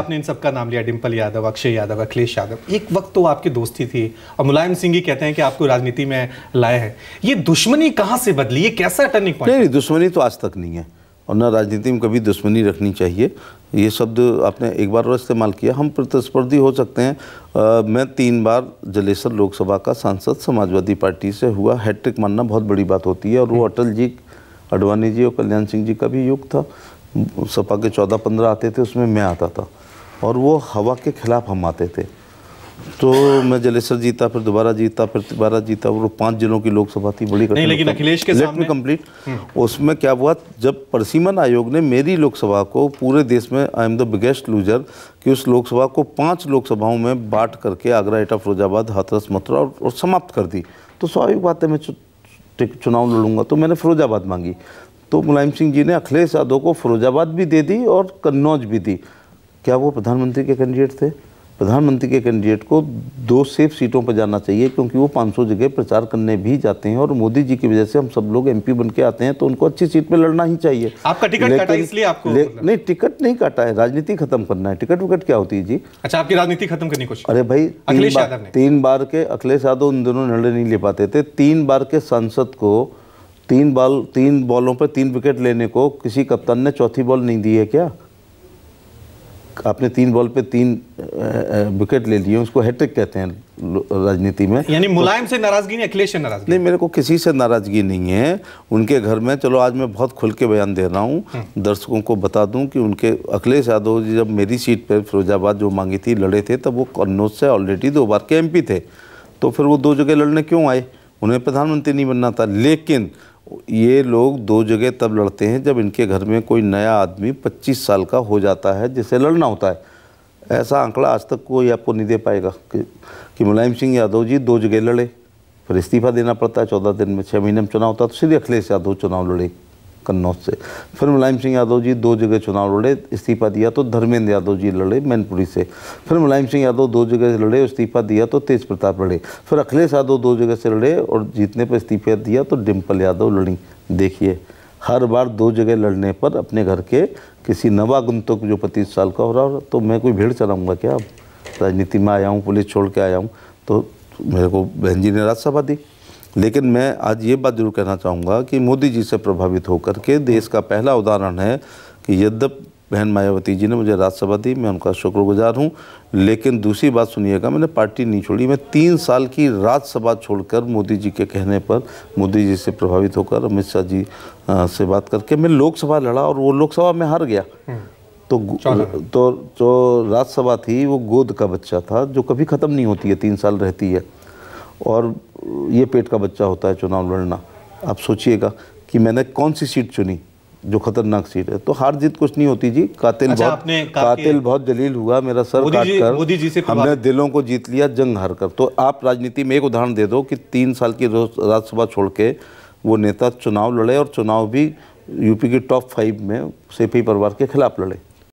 आपने इन सबका नाम लिया डिम्पल यादव अक्षय यादव अखिलेश यादव एक वक्त तो आपकी दोस्ती थी और मुलायम सिंह ही कहते हैं कि आपको राजनीति में लाए हैं ये दुश्मनी कहाँ से बदली ये कैसा टर्निंग पॉइंट नहीं दुश्मनी तो आज तक नहीं है और ना राजनीति में कभी दुश्मनी रखनी चाहिए ये शब्द आपने एक बार और इस्तेमाल किया हम प्रतिस्पर्धी हो सकते हैं आ, मैं तीन बार जलेसर लोकसभा का सांसद समाजवादी पार्टी से हुआ हैट्रिक मानना बहुत बड़ी बात होती है और वो हम्म। अटल जी अडवाणी जी और कल्याण सिंह जी का भी युग था सपा के चौदह पंद्रह आते थे उसमें मैं आता था और वो हवा के खिलाफ हम आते थे तो मैं जलेसर जीता फिर दोबारा जीता फिर दोबारा जीता वो पांच जिलों की लोकसभा थी बड़ी नहीं लेकिन अखिलेश के सामने कंप्लीट हम्म। उसमें क्या हुआ जब परसीमन आयोग ने मेरी लोकसभा को पूरे देश में I am the biggest loser कि उस लोकसभा को पांच लोकसभाओं में बांट करके आगरा एटा फिरोजाबाद हाथरस मथुरा और, और समाप्त कर दी तो स्वाभाविक बात है मैं चुनाव लड़ूंगा तो मैंने फिरोजाबाद मांगी तो मुलायम सिंह जी ने अखिलेश यादव को फिरोजाबाद भी दे दी और कन्नौज भी दी क्या वो प्रधानमंत्री के कैंडिडेट थे प्रधानमंत्री के कैंडिडेट को दो सेफ सीटों पर जाना चाहिए क्योंकि वो 500 जगह प्रचार करने भी जाते हैं और मोदी जी की वजह से हम सब लोग एमपी बन के आते हैं तो उनको अच्छी सीट पर लड़ना ही चाहिए आपका टिकट काटा इसलिए आपको मतलब? नहीं टिकट नहीं काटा है राजनीति खत्म करना है टिकट विकट क्या होती है जी अच्छा आपकी राजनीति खत्म करनी कुछ अरे भाई तीन बार, तीन बार के अखिलेश यादव उन दोनों निर्णय नहीं ले पाते थे तीन बार के सांसद को तीन बॉल तीन बॉलों पर तीन विकेट लेने को किसी कप्तान ने चौथी बॉल नहीं दी है क्या आपने तीन बॉल पे तीन विकेट ले लिए उसको हैट्रिक कहते हैं राजनीति में यानी तो- मुलायम तो, से नाराजगी नहीं अखिलेश से नाराजगी नहीं मेरे को किसी से नाराजगी नहीं है उनके घर में चलो आज मैं बहुत खुल के बयान दे रहा हूँ हम्म। दर्शकों को बता दूँ कि उनके अखिलेश यादव जी जब मेरी सीट पर फिरोजाबाद जो मांगी थी लड़े थे तब वो कन्नौज से ऑलरेडी दो बार के एम थे तो फिर वो दो जगह लड़ने क्यों आए उन्हें प्रधानमंत्री नहीं बनना था लेकिन ये लोग दो जगह तब लड़ते हैं जब इनके घर में कोई नया आदमी 25 साल का हो जाता है जिसे लड़ना होता है ऐसा आंकड़ा आज तक कोई आपको नहीं दे पाएगा कि, कि मुलायम सिंह यादव जी दो जगह लड़े फिर इस्तीफा देना पड़ता है चौदह दिन में छः महीने में चुनाव होता है तो सीधे अखिलेश यादव चुनाव लड़े कन्नौज से फिर मुलायम सिंह यादव जी दो जगह चुनाव लड़े इस्तीफा दिया तो धर्मेंद्र यादव जी लड़े मैनपुरी से फिर मुलायम सिंह यादव दो जगह से लड़े इस्तीफा दिया तो तेज प्रताप लड़े फिर अखिलेश यादव दो जगह से लड़े और जीतने पर इस्तीफा दिया तो डिम्पल यादव लड़ी देखिए हर बार दो जगह लड़ने पर अपने घर के किसी नवागंतुक जो पच्चीस साल का हो रहा तो मैं कोई भीड़ चलाऊँगा क्या राजनीति में आया हूँ पुलिस छोड़ के आया हूँ तो मेरे को बहन जी ने राज्यसभा दी लेकिन मैं आज ये बात जरूर कहना चाहूँगा कि मोदी जी से प्रभावित होकर के देश का पहला उदाहरण है कि यद्यप बहन मायावती जी ने मुझे राज्यसभा दी मैं उनका शुक्रगुजार हूँ लेकिन दूसरी बात सुनिएगा मैंने पार्टी नहीं छोड़ी मैं तीन साल की राज्यसभा छोड़कर मोदी जी के कहने पर मोदी जी से प्रभावित होकर अमित शाह जी से बात करके मैं लोकसभा लड़ा और वो लोकसभा में हार गया हम्म। तो तो जो राज्यसभा थी वो गोद का बच्चा था जो कभी ख़त्म नहीं होती है तीन साल रहती है और ये पेट का बच्चा होता है चुनाव लड़ना आप सोचिएगा कि मैंने कौन सी सीट चुनी जो खतरनाक सीट है तो हार जीत कुछ नहीं होती जी कातिल अच्छा, बहुत कातिल बहुत जलील हुआ मेरा सर काट कर जी से हमने दिलों को जीत लिया जंग हार कर तो आप राजनीति में एक उदाहरण दे दो कि तीन साल की राज्यसभा छोड़ के वो नेता चुनाव लड़े और चुनाव भी यूपी की टॉप फाइव में सेफी परिवार के खिलाफ लड़े